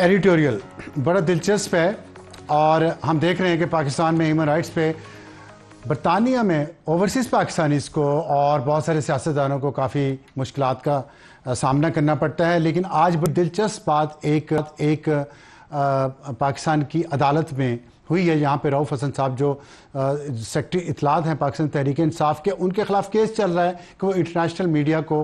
editorial बड़ा दिलचस्प है और हम देख रहे हैं कि पाकिस्तान में ह्यूमन राइट्स पे बरतानिया में ओवरसीज़ पाकिस्तानीज़ को और बहुत सारे सियासतदानों को काफ़ी मुश्किल का सामना करना पड़ता है लेकिन आज बड़ी दिलचस्प बात एक एक पाकिस्तान की अदालत में हुई है यहाँ पे राउफ हसन साहब जो सेक्रेटरी इतलात हैं पाकिस्तान तहरीक इंसाफ के उनके खिलाफ केस चल रहा है कि वो इंटरनेशनल मीडिया को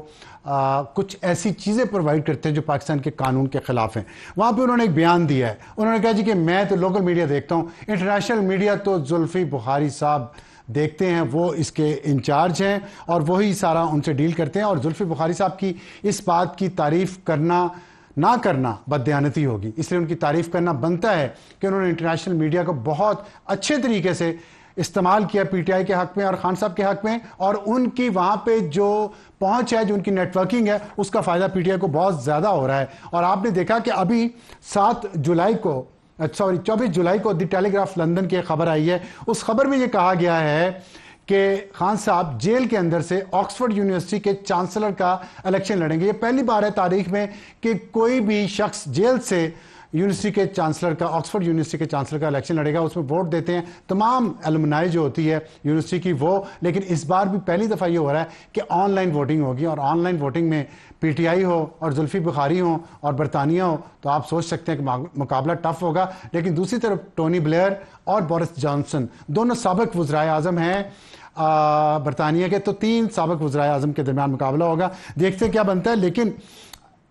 आ, कुछ ऐसी चीज़ें प्रोवाइड करते हैं जो पाकिस्तान के कानून के खिलाफ हैं वहाँ पे उन्होंने एक बयान दिया है उन्होंने कहा जी कि मैं तो लोकल मीडिया देखता हूँ इंटरनेशनल मीडिया तो जुल्फ़ी बुखारी साहब देखते हैं वो इसके इंचार्ज हैं और वही सारा उनसे डील करते हैं और जुल्फ़ी बुखारी साहब की इस बात की तारीफ़ करना ना करना बदयानती होगी इसलिए उनकी तारीफ़ करना बनता है कि उन्होंने इंटरनेशनल मीडिया को बहुत अच्छे तरीके से इस्तेमाल किया पीटीआई के हक में और खान साहब के हक में और उनकी वहां पे जो पहुँच है जो उनकी नेटवर्किंग है उसका फ़ायदा पीटीआई को बहुत ज़्यादा हो रहा है और आपने देखा कि अभी सात जुलाई को सॉरी चौबीस जुलाई को द टेलीग्राफ लंदन की एक खबर आई है उस खबर में यह कहा गया है कि खान साहब जेल के अंदर से ऑक्सफोर्ड यूनिवर्सिटी के चांसलर का इलेक्शन लड़ेंगे ये पहली बार है तारीख में कि कोई भी शख्स जेल से यूनिवर्सिटी के चांसलर का ऑक्सफोर्ड यूनिवर्सिटी के चांसलर का इलेक्शन लड़ेगा उसमें वोट देते हैं तमाम एलमनाई जो होती है यूनिवर्सिटी की वो लेकिन इस बार भी पहली दफ़ा ये हो रहा है कि ऑनलाइन वोटिंग होगी और ऑनलाइन वोटिंग में पीटीआई हो और जुल्फी बुखारी हो और बरतानिया हो तो आप सोच सकते हैं कि मुकाबला टफ होगा लेकिन दूसरी तरफ टोनी ब्लेयर और बोरिस जॉनसन दोनों सबक वज्रा अजम हैं बरतानिया के तो तीन सबक वज्रा अजम के दरमियान मुकाबला होगा देखते क्या बनता है लेकिन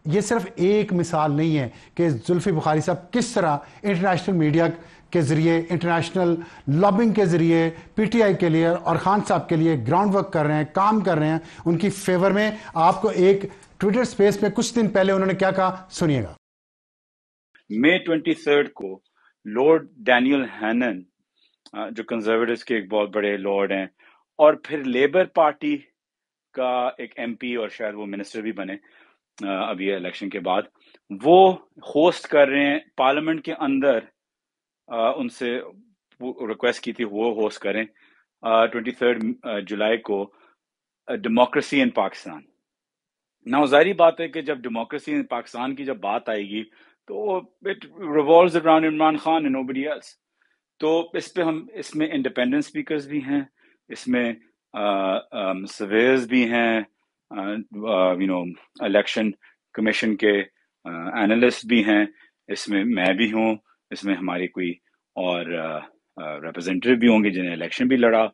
ये सिर्फ एक मिसाल नहीं है कि जुल्फी बुखारी साहब किस तरह इंटरनेशनल मीडिया के ज़रिए इंटरनेशनल लॉबिंग के ज़रिए पीटीआई के लिए और खान साहब के लिए ग्राउंड वर्क कर रहे हैं काम कर रहे हैं उनकी फेवर में आपको एक ट्विटर स्पेस पे कुछ दिन पहले उन्होंने क्या कहा सुनिएगा मे ट्वेंटी थर्ड को लॉर्ड डैनियल हैनन जो कंजर्वेटिव के एक बहुत बड़े लॉर्ड हैं और फिर लेबर पार्टी का एक एमपी और शायद वो मिनिस्टर भी बने अभी इलेक्शन के बाद वो होस्ट कर रहे हैं पार्लियामेंट के अंदर उनसे रिक्वेस्ट की थी वो होस्ट करें ट्वेंटी थर्ड जुलाई को डेमोक्रेसी इन पाकिस्तान ना जारी बात है कि जब डेमोक्रेसी इन पाकिस्तान की जब बात आएगी तो it revolve around Imran Khan and nobody else तो इस पे हम इसमें इंडिपेंडेंट स्पीकर्स भी हैं इसमें सर्वेयर्स भी हैं यू नो इलेक्शन कमीशन के एनालिस्ट भी हैं इसमें मैं भी हूँ इसमें हमारे कोई और रिप्रेजेंटेटिव भी होंगे जिन्हें इलेक्शन भी लड़ा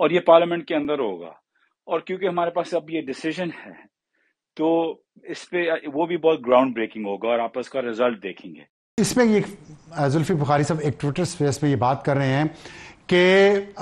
और ये पार्लियामेंट के अंदर होगा और क्योंकि हमारे पास अब ये डिसीजन है तो इस पे वो भी बहुत ग्राउंड ब्रेकिंग होगा और आप उसका रिजल्ट देखेंगे इसमें ये जुल्फी बुखारी साहब एक ट्विटर स्पेस पे ये बात कर रहे हैं कि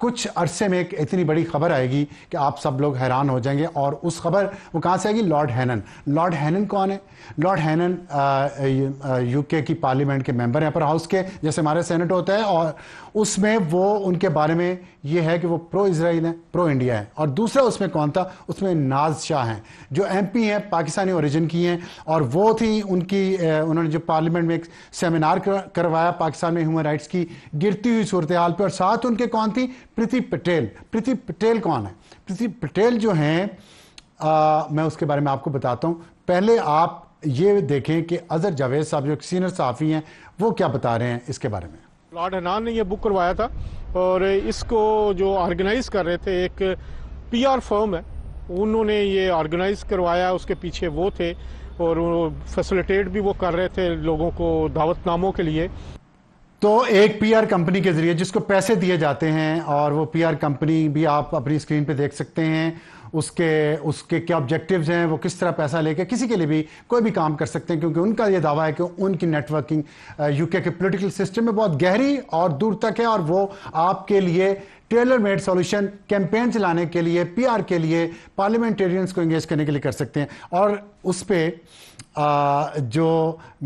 कुछ अरसे में एक इतनी बड़ी खबर आएगी कि आप सब लोग हैरान हो जाएंगे और उस खबर वो कहाँ से आएगी लॉर्ड हैनन लॉर्ड हैनन कौन है लॉर्ड हैनन यूके की पार्लियामेंट के मेंबर हैं अपर हाउस के जैसे हमारे सेनेट होता है और उसमें वो उनके बारे में ये है कि वो प्रो इसराइल हैं प्रो इंडिया है और दूसरा उसमें कौन था उसमें नाज शाह हैं जो पी हैं पाकिस्तानी ओरिजिन की हैं और वो थी उनकी उन्होंने जो पार्लियामेंट में एक सेमिनार करवाया पाकिस्तान में ह्यूमन राइट्स की गिरती हुई सूरत हाल पर और साथ उनके कौन थी प्रीति पटेल प्रीति पटेल कौन है प्रीति पटेल जो हैं मैं उसके बारे में आपको बताता हूँ पहले आप ये देखें कि अजहर जावेद साहब जो सीनियर साफ़ी हैं वो क्या बता रहे हैं इसके बारे में लॉर्ड हनान ने ये बुक करवाया था और इसको जो ऑर्गेनाइज कर रहे थे एक पीआर फर्म है उन्होंने ये ऑर्गेनाइज करवाया उसके पीछे वो थे और फैसिलिटेट भी वो कर रहे थे लोगों को दावतनामों के लिए तो एक पीआर कंपनी के जरिए जिसको पैसे दिए जाते हैं और वो पीआर कंपनी भी आप अपनी स्क्रीन पे देख सकते हैं उसके उसके क्या ऑब्जेक्टिव्स हैं वो किस तरह पैसा लेके किसी के लिए भी कोई भी काम कर सकते हैं क्योंकि उनका ये दावा है कि उनकी नेटवर्किंग यूके के पॉलिटिकल सिस्टम में बहुत गहरी और दूर तक है और वो आपके लिए टेलर मेड सॉल्यूशन कैंपेन चलाने के लिए पीआर के लिए पार्लियामेंटेरियंस को इंगेज करने के लिए कर सकते हैं और उस पर जो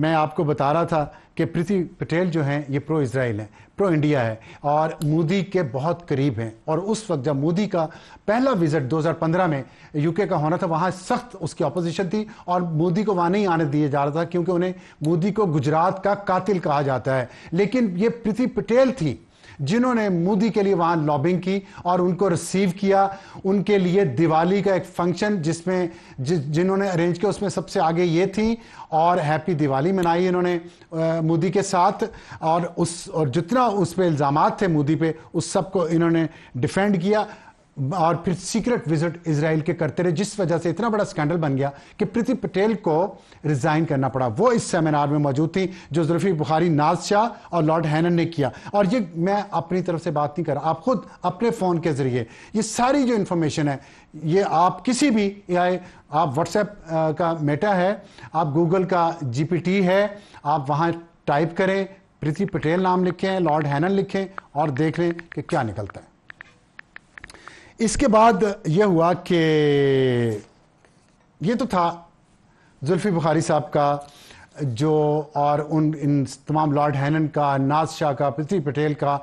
मैं आपको बता रहा था कि प्रीति पटेल जो हैं ये प्रो इसराइल हैं प्रो इंडिया है और मोदी के बहुत करीब हैं और उस वक्त जब मोदी का पहला विजिट 2015 में यूके का होना था वहाँ सख्त उसकी अपोजिशन थी और मोदी को वहाँ नहीं आने दिया जा रहा था क्योंकि उन्हें मोदी को गुजरात का कातिल कहा जाता है लेकिन ये प्रीति पटेल थी जिन्होंने मोदी के लिए वहां लॉबिंग की और उनको रिसीव किया उनके लिए दिवाली का एक फंक्शन जिसमें जिन्होंने अरेंज किया उसमें सबसे आगे ये थी और हैप्पी दिवाली मनाई इन्होंने मोदी के साथ और उस और जितना उस पर इल्ज़ाम थे मोदी पे उस सबको इन्होंने डिफेंड किया और फिर सीक्रेट विजिट इसराइल के करते रहे जिस वजह से इतना बड़ा स्कैंडल बन गया कि प्रीति पटेल को रिजाइन करना पड़ा वो इस सेमिनार में मौजूद थी जो जुल्फी बुखारी नाज शाह और लॉर्ड हैनन ने किया और ये मैं अपनी तरफ से बात नहीं कर रहा आप खुद अपने फ़ोन के ज़रिए ये सारी जो इन्फॉर्मेशन है ये आप किसी भी या आप व्हाट्सएप का मेटा है आप गूगल का जी है आप वहाँ टाइप करें प्रीति पटेल नाम लिखें लॉर्ड हैनन लिखें और देख लें कि क्या निकलता है इसके बाद यह हुआ कि ये तो था जुल्फी बुखारी साहब का जो और उन इन तमाम लॉर्ड हैनन का नाज शाह का पृथ्वी पटेल का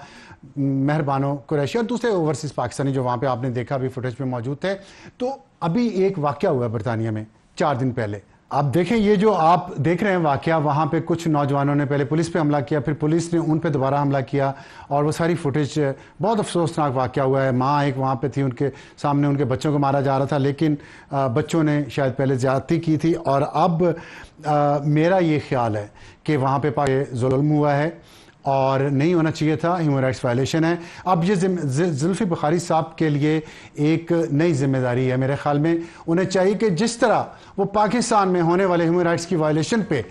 मेहरबानों कुरैशी और दूसरे ओवरसीज़ पाकिस्तानी जो वहाँ पे आपने देखा अभी फुटेज में मौजूद थे तो अभी एक वाक्य हुआ बरतानिया में चार दिन पहले आप देखें ये जो आप देख रहे हैं वाक़ वहाँ पे कुछ नौजवानों ने पहले पुलिस पे हमला किया फिर पुलिस ने उन पे दोबारा हमला किया और वो सारी फुटेज बहुत अफसोसनाक वाक्य हुआ है माँ एक वहाँ पे थी उनके सामने उनके बच्चों को मारा जा रहा था लेकिन बच्चों ने शायद पहले ज़्यादती की थी और अब मेरा ये ख्याल है कि वहाँ पे पाए जुल्म हुआ है और नहीं होना चाहिए था ह्यूमन राइट्स वायलेशन है अब ये जुल्फ़ी बुखारी साहब के लिए एक नई जिम्मेदारी है मेरे ख्याल में उन्हें चाहिए कि जिस तरह वो पाकिस्तान में होने वाले ह्यूमन राइट्स की वायलेशन पे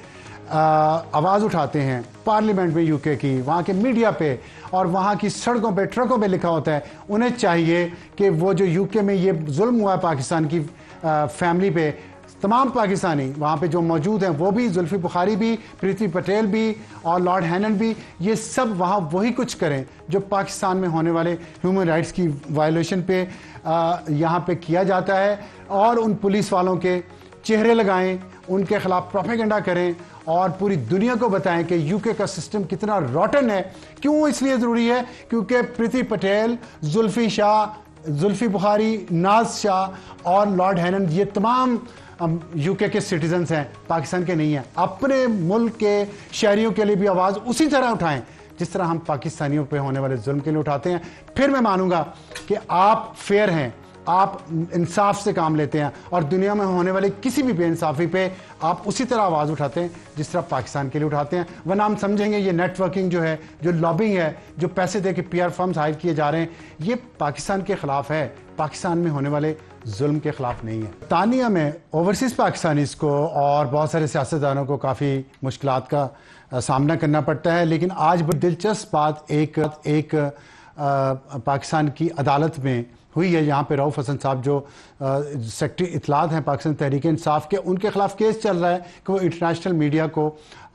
आवाज़ उठाते हैं पार्लियामेंट में यूके की वहाँ के मीडिया पे और वहाँ की सड़कों पे ट्रकों पे लिखा होता है उन्हें चाहिए कि वो जो यूके में ये जुल्म हुआ है पाकिस्तान की आ, फैमिली पे तमाम पाकिस्तानी वहाँ पे जो मौजूद हैं वो भी जुल्फी बुखारी भी प्रीति पटेल भी और लॉर्ड हैनन भी ये सब वहाँ वही कुछ करें जो पाकिस्तान में होने वाले ह्यूमन राइट्स की वायलेशन पे यहाँ पे किया जाता है और उन पुलिस वालों के चेहरे लगाएं उनके खिलाफ प्रोपेगेंडा करें और पूरी दुनिया को बताएं कि यूके का सिस्टम कितना रॉटन है क्यों इसलिए ज़रूरी है क्योंकि प्रीति पटेल जुल्फी शाह जुल्फी बुखारी नाज शाह और लॉर्ड हैनन ये तमाम हम यूके के सिटीजन्स हैं पाकिस्तान के नहीं हैं अपने मुल्क के शहरीों के लिए भी आवाज़ उसी तरह उठाएं जिस तरह हम पाकिस्तानियों पे होने वाले जुल्म के लिए उठाते हैं फिर मैं मानूंगा कि आप फेयर हैं आप इंसाफ से काम लेते हैं और दुनिया में होने वाली किसी भी बेइंसाफ़ी पे आप उसी तरह आवाज़ उठाते हैं जिस तरह पाकिस्तान के लिए उठाते हैं वरना हम समझेंगे ये नेटवर्किंग जो है जो लॉबिंग है जो पैसे दे के पी आर फॉर्म्स हायर किए जा रहे हैं ये पाकिस्तान के ख़िलाफ़ है पाकिस्तान में होने वाले जुल्म के ख़िलाफ़ नहीं है तानिया में ओवरसीज़ पाकिस्तानीज़ को और बहुत सारे सियासतदानों को काफ़ी मुश्किल का सामना करना पड़ता है लेकिन आज बड़ी दिलचस्प बात एक एक पाकिस्तान की अदालत में हुई है यहाँ पे रऊफ हसन साहब जो सेक्रेटरी इतलात हैं पाकिस्तान तहरीक इंसाफ के उनके खिलाफ केस चल रहा है कि वो इंटरनेशनल मीडिया को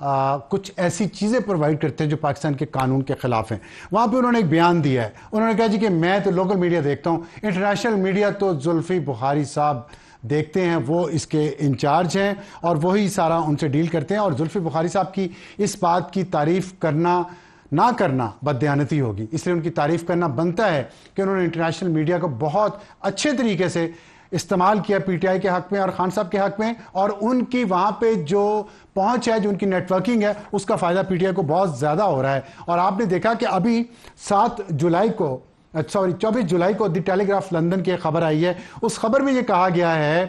आ, कुछ ऐसी चीज़ें प्रोवाइड करते हैं जो पाकिस्तान के कानून के खिलाफ हैं वहाँ पे उन्होंने एक बयान दिया है उन्होंने कहा जी कि मैं तो लोकल मीडिया देखता हूँ इंटरनेशनल मीडिया तो जुल्फ़ी बुखारी साहब देखते हैं वो इसके इंचार्ज हैं और वही सारा उनसे डील करते हैं और जुल्फ़ी बुखारी साहब की इस बात की तारीफ़ करना ना करना बदयानती होगी इसलिए उनकी तारीफ करना बनता है कि उन्होंने इंटरनेशनल मीडिया को बहुत अच्छे तरीके से इस्तेमाल किया पीटीआई के हक में और खान साहब के हक में और उनकी वहाँ पे जो पहुँच है जो उनकी नेटवर्किंग है उसका फ़ायदा पीटीआई को बहुत ज़्यादा हो रहा है और आपने देखा कि अभी सात जुलाई को सॉरी चौबीस जुलाई को द टेलीग्राफ लंदन की खबर आई है उस खबर में ये कहा गया है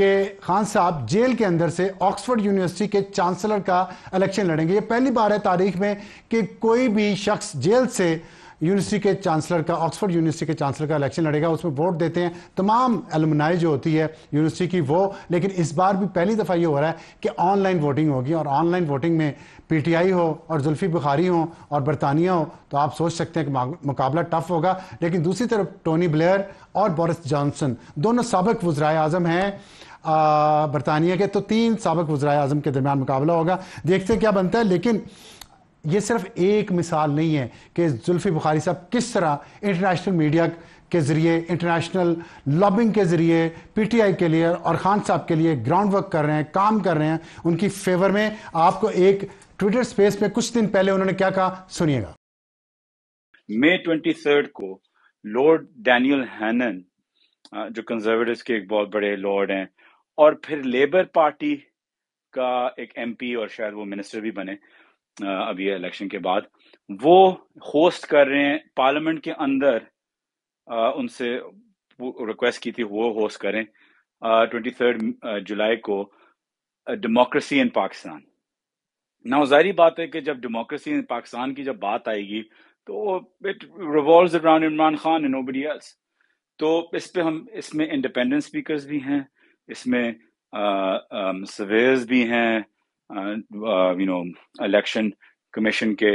कि खान साहब जेल के अंदर से ऑक्सफोर्ड यूनिवर्सिटी के चांसलर का इलेक्शन लड़ेंगे ये पहली बार है तारीख में कि कोई भी शख्स जेल से यूनिवर्सिटी के चांसलर का ऑक्सफोर्ड यूनिवर्सिटी के चांसलर का इलेक्शन लड़ेगा उसमें वोट देते हैं तमाम एलमनाई जो होती है यूनिवर्सिटी की वो लेकिन इस बार भी पहली दफ़ा ये हो रहा है कि ऑनलाइन वोटिंग होगी और ऑनलाइन वोटिंग में पीटीआई हो और जुल्फी बुखारी हो और बरतानिया हो तो आप सोच सकते हैं कि मुकाबला टफ होगा लेकिन दूसरी तरफ टोनी ब्लेयर और बोरिस जॉनसन दोनों सबक वज्राय आजम हैं बरतानिया के तो तीन सबक वज्राय आजम के दरमियान मुकाबला होगा देखते क्या बनता है लेकिन ये सिर्फ एक मिसाल नहीं है कि जुल्फी बुखारी साहब किस तरह इंटरनेशनल मीडिया के ज़रिए इंटरनेशनल लॉबिंग के ज़रिए पीटीआई के लिए और खान साहब के लिए ग्राउंड वर्क कर रहे हैं काम कर रहे हैं उनकी फेवर में आपको एक ट्विटर स्पेस पे कुछ दिन पहले उन्होंने क्या कहा सुनिएगा मई ट्वेंटी को लॉर्ड डैनियल हैनन जो कंजर्वेटिव्स के एक बहुत बड़े लॉर्ड हैं और फिर लेबर पार्टी का एक एमपी और शायद वो मिनिस्टर भी बने अभी इलेक्शन के बाद वो होस्ट कर रहे हैं पार्लियामेंट के अंदर उनसे रिक्वेस्ट की थी वो होस्ट करें ट्वेंटी थर्ड जुलाई को डेमोक्रेसी इन पाकिस्तान ना जारी बात है कि जब डेमोक्रेसी इन पाकिस्तान की जब बात आएगी तो it revolve around Imran Khan and nobody else तो इस पे हम इसमें इंडिपेंडेंट स्पीकर्स भी हैं इसमें सवेज भी हैं यू नो इलेक्शन कमीशन के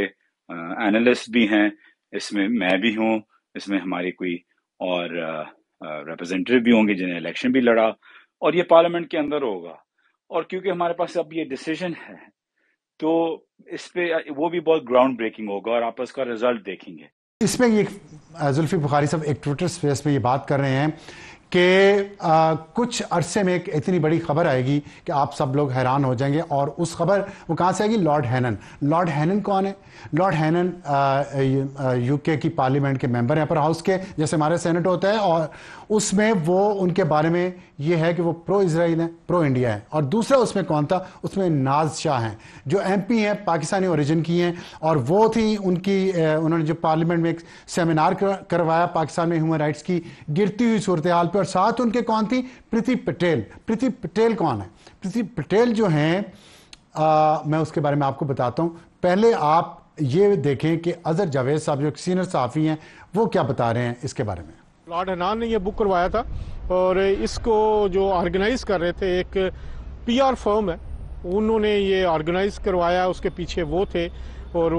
एनालिस्ट भी हैं इसमें मैं भी हूँ इसमें हमारी कोई और रिप्रेजेंटेटिव भी होंगे जिन्हें इलेक्शन भी लड़ा और ये पार्लियामेंट के अंदर होगा और क्योंकि हमारे पास अब ये डिसीजन है तो इस पे वो भी बहुत ग्राउंड ब्रेकिंग होगा और आप उसका रिजल्ट देखेंगे इसमें ये जुल्फी बुखारी साहब एक ट्विटर स्पेस पे ये बात कर रहे हैं कि कुछ अरसे में एक इतनी बड़ी खबर आएगी कि आप सब लोग हैरान हो जाएंगे और उस खबर वो कहाँ से आएगी लॉर्ड हैनन लॉर्ड हैनन कौन है लॉर्ड हैनन यूके की पार्लियामेंट के मेंबर हैं अपर हाउस के जैसे हमारे सेनेट होता है और उसमें वो उनके बारे में ये है कि वो प्रो इसराइल है प्रो इंडिया है और दूसरा उसमें कौन था उसमें नाज शाह हैं जो एमपी हैं पाकिस्तानी ओरिजिन की हैं और वो थी उनकी उन्होंने जो पार्लियामेंट में एक सेमिनार करवाया पाकिस्तान में ह्यूमन राइट्स की गिरती हुई सूरत हाल पर और साथ उनके कौन थी प्रीति पटेल प्रीति पटेल कौन है प्रीति पटेल जो हैं मैं उसके बारे में आपको बताता हूँ पहले आप ये देखें कि अजहर जावेद साहब जो सीनियर साफ़ी हैं वो क्या बता रहे हैं इसके बारे में लॉर्ड हनान ने यह बुक करवाया था और इसको जो ऑर्गेनाइज़ कर रहे थे एक पीआर फर्म है उन्होंने ये ऑर्गेनाइज़ करवाया उसके पीछे वो थे और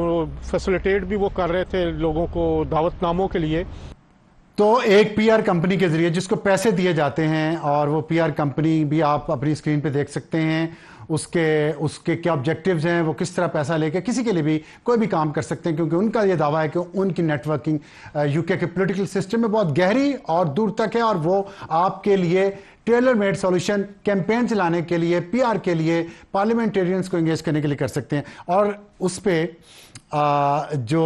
फैसिलिटेट भी वो कर रहे थे लोगों को दावतनामों के लिए तो एक पीआर कंपनी के जरिए जिसको पैसे दिए जाते हैं और वो पीआर कंपनी भी आप अपनी स्क्रीन पे देख सकते हैं उसके उसके क्या ऑब्जेक्टिव्स हैं वो किस तरह पैसा लेके किसी के लिए भी कोई भी काम कर सकते हैं क्योंकि उनका ये दावा है कि उनकी नेटवर्किंग यूके के पॉलिटिकल सिस्टम में बहुत गहरी और दूर तक है और वो आपके लिए टेलर मेड सॉल्यूशन कैंपेन चलाने के लिए पीआर के लिए पार्लियामेंटेरियंस को इंगेज करने के लिए कर सकते हैं और उस पर जो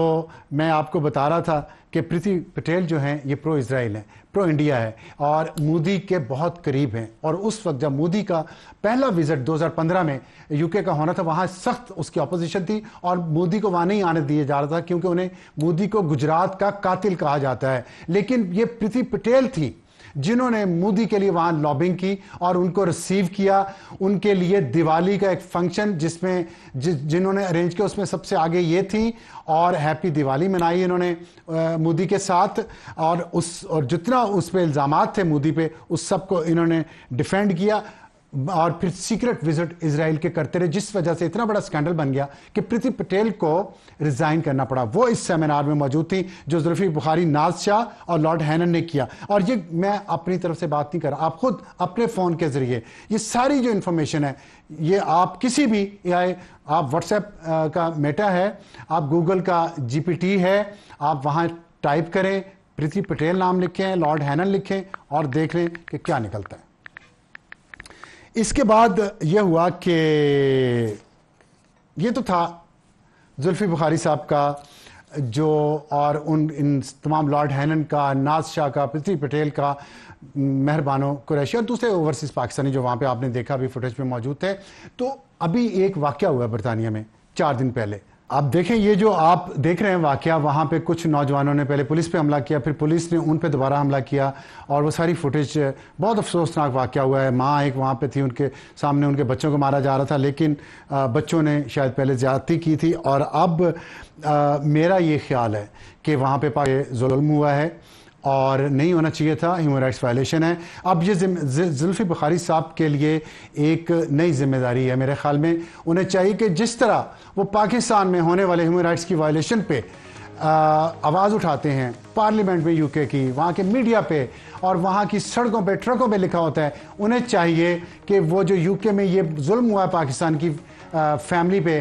मैं आपको बता रहा था कि प्रीति पटेल जो हैं ये प्रो इसराइल हैं प्रो इंडिया है और मोदी के बहुत करीब हैं और उस वक्त जब मोदी का पहला विजिट 2015 में यूके का होना था वहाँ सख्त उसकी अपोजिशन थी और मोदी को वहाँ नहीं आने दिया जा रहा था क्योंकि उन्हें मोदी को गुजरात का कातिल कहा जाता है लेकिन ये प्रीति पटेल थी जिन्होंने मोदी के लिए वहां लॉबिंग की और उनको रिसीव किया उनके लिए दिवाली का एक फंक्शन जिसमें जिन्होंने अरेंज किया उसमें सबसे आगे ये थी और हैप्पी दिवाली मनाई इन्होंने मोदी के साथ और उस और जितना उस पर इल्ज़ाम थे मोदी पे उस सबको इन्होंने डिफेंड किया और फिर सीक्रेट विजिट इसराइल के करते रहे जिस वजह से इतना बड़ा स्कैंडल बन गया कि प्रीति पटेल को रिजाइन करना पड़ा वो इस सेमिनार में मौजूद थी जो जुल्फी बुखारी नाज शाह और लॉर्ड हैनन ने किया और ये मैं अपनी तरफ से बात नहीं कर रहा आप खुद अपने फ़ोन के ज़रिए ये सारी जो इन्फॉर्मेशन है ये आप किसी भी या आप व्हाट्सएप का मेटा है आप गूगल का जी है आप वहाँ टाइप करें प्रीति पटेल नाम लिखें लॉर्ड हैनन लिखें और देख लें कि क्या निकलता है इसके बाद यह हुआ कि ये तो था जुल्फ़ी बुखारी साहब का जो और उन इन तमाम लॉर्ड हैनन का नाज शाह का पृथ्वी पटेल का मेहरबानों कुरैशी और दूसरे ओवरसीज़ पाकिस्तानी जो वहाँ पे आपने देखा अभी फुटेज में मौजूद थे तो अभी एक वाक्य हुआ बरतानिया में चार दिन पहले आप देखें ये जो आप देख रहे हैं वाक्य वहाँ पे कुछ नौजवानों ने पहले पुलिस पे हमला किया फिर पुलिस ने उन पे दोबारा हमला किया और वो सारी फुटेज बहुत अफसोसनाक वाक्य हुआ है माँ एक वहाँ पे थी उनके सामने उनके बच्चों को मारा जा रहा था लेकिन बच्चों ने शायद पहले ज्यादती की थी और अब आ, मेरा ये ख्याल है कि वहाँ पे जुल्म हुआ है और नहीं होना चाहिए था ह्यूमन राइट्स वायलेशन है अब ये जुल्फ़ी बुखारी साहब के लिए एक नई जिम्मेदारी है मेरे ख्याल में उन्हें चाहिए कि जिस तरह वो पाकिस्तान में होने वाले ह्यूमन राइट्स की वायलेशन पे आवाज़ उठाते हैं पार्लियामेंट में यूके की वहाँ के मीडिया पे और वहाँ की सड़कों पे ट्रकों पे लिखा होता है उन्हें चाहिए कि वो जो यूके में ये जुल्म हुआ है पाकिस्तान की आ, फैमिली पे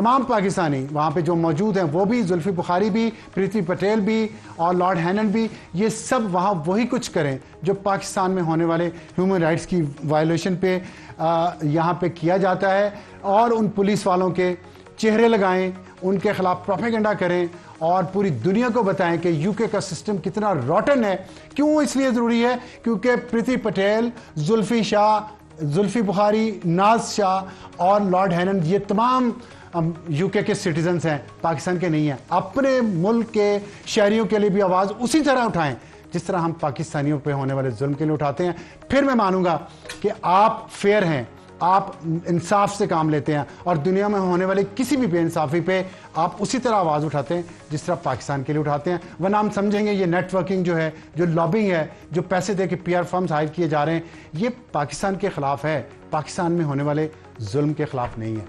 तमाम पाकिस्तानी वहाँ पे जो मौजूद हैं वो भी जुल्फी बुखारी भी प्रीति पटेल भी और लॉर्ड हैनन भी ये सब वहाँ वही कुछ करें जो पाकिस्तान में होने वाले ह्यूमन राइट्स की वायलेशन पे यहाँ पे किया जाता है और उन पुलिस वालों के चेहरे लगाएं उनके खिलाफ प्रोपेगेंडा करें और पूरी दुनिया को बताएं कि यूके का सिस्टम कितना रॉटन है क्यों इसलिए ज़रूरी है क्योंकि प्रीति पटेल जुल्फी शाह जुल्फी बुखारी नाज शाह और लॉर्ड हैनन ये तमाम हम यूके के सिटीजन हैं पाकिस्तान के नहीं हैं अपने मुल्क के शहरीों के लिए भी आवाज़ उसी तरह उठाएं जिस तरह हम पाकिस्तानियों पे होने वाले जुल्म के लिए उठाते हैं फिर मैं मानूंगा कि आप फेयर हैं आप इंसाफ से काम लेते हैं और दुनिया में होने वाले किसी भी बेइंसाफ़ी पे आप उसी तरह आवाज़ उठाते हैं जिस तरह पाकिस्तान के लिए उठाते हैं वरना हम समझेंगे ये नेटवर्किंग जो है जो लॉबिंग है जो पैसे दे के पी आर फॉर्म्स हायर किए जा रहे हैं ये पाकिस्तान के ख़िलाफ़ है पाकिस्तान में होने वाले जुल्म के ख़िलाफ़ नहीं है